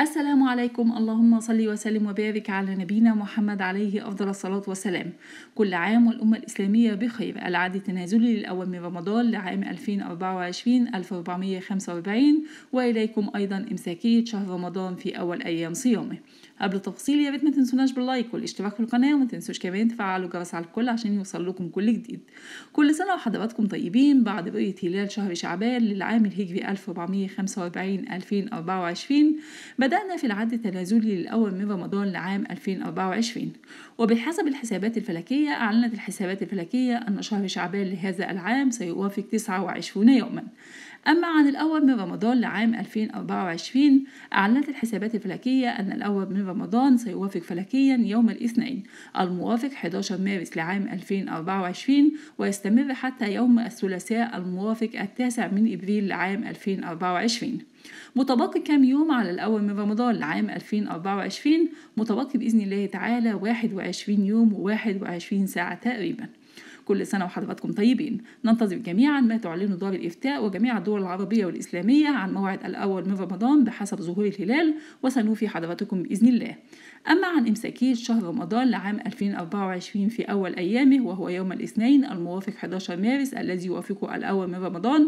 السلام عليكم اللهم صل وسلم وبارك على نبينا محمد عليه أفضل الصلاة والسلام كل عام والأمة الإسلامية بخير العهد التنازلي للأول من رمضان لعام 2024 1445 وإليكم أيضا إمساكية شهر رمضان في أول أيام صيامه قبل التفاصيل يا ريت ما تنسوناش باللايك والاشتراك في القناة وما تنسوش كمان تفعلوا الجرس على الكل عشان يوصل لكم كل جديد كل سنة وحضراتكم طيبين بعد رؤية هلال شهر شعبان للعام الهجري 1445 2024 بدأنا في العد التنازلي للأول من رمضان لعام 2024 وبحسب الحسابات الفلكية أعلنت الحسابات الفلكية أن شهر شعبان لهذا العام سيوافق 29 يوما أما عن الأول من رمضان لعام 2024 أعلنت الحسابات الفلكية أن الأول من رمضان سيوافق فلكيا يوم الاثنين الموافق 11 مارس لعام 2024 ويستمر حتى يوم الثلاثاء الموافق التاسع من إبريل لعام 2024 متبقي كام يوم على الأول من رمضان لعام 2024 متبقي بإذن الله تعالى 21 يوم و21 ساعة تقريباً كل سنة وحضراتكم طيبين ننتظر جميعا ما تعلنه دار الإفتاء وجميع الدول العربية والإسلامية عن موعد الأول من رمضان بحسب ظهور الهلال وسنوفي حضراتكم بإذن الله أما عن إمساكية شهر رمضان لعام 2024 في أول أيامه وهو يوم الاثنين الموافق 11 مارس الذي يوافقه الأول من رمضان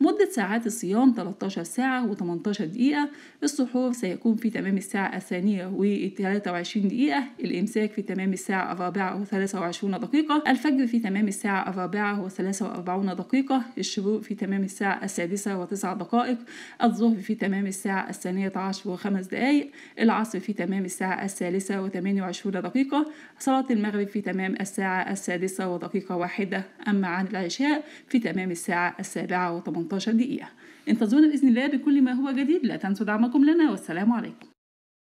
مدة ساعات الصيام 13 ساعة و18 دقيقة السحور سيكون في تمام الساعة الثانية و23 دقيقة الإمساك في تمام الساعة الرابعة و23 دقيقة الفجر في تمام تمام الساعة الرابعة وثلاثة وأربعون دقيقة الشروق في تمام الساعة السادسة وتسع دقائق الظهر في تمام الساعة الثانية عشر وخمس دقائق العصر في تمام الساعة الثالثة وثمانية وعشرون دقيقة صلاة المغرب في تمام الساعة السادسة ودقيقة واحدة أما عن العشاء في تمام الساعة السابعة وثمانتاشر دقيقة انتظرونا بإذن الله بكل ما هو جديد لا تنسوا دعمكم لنا والسلام عليكم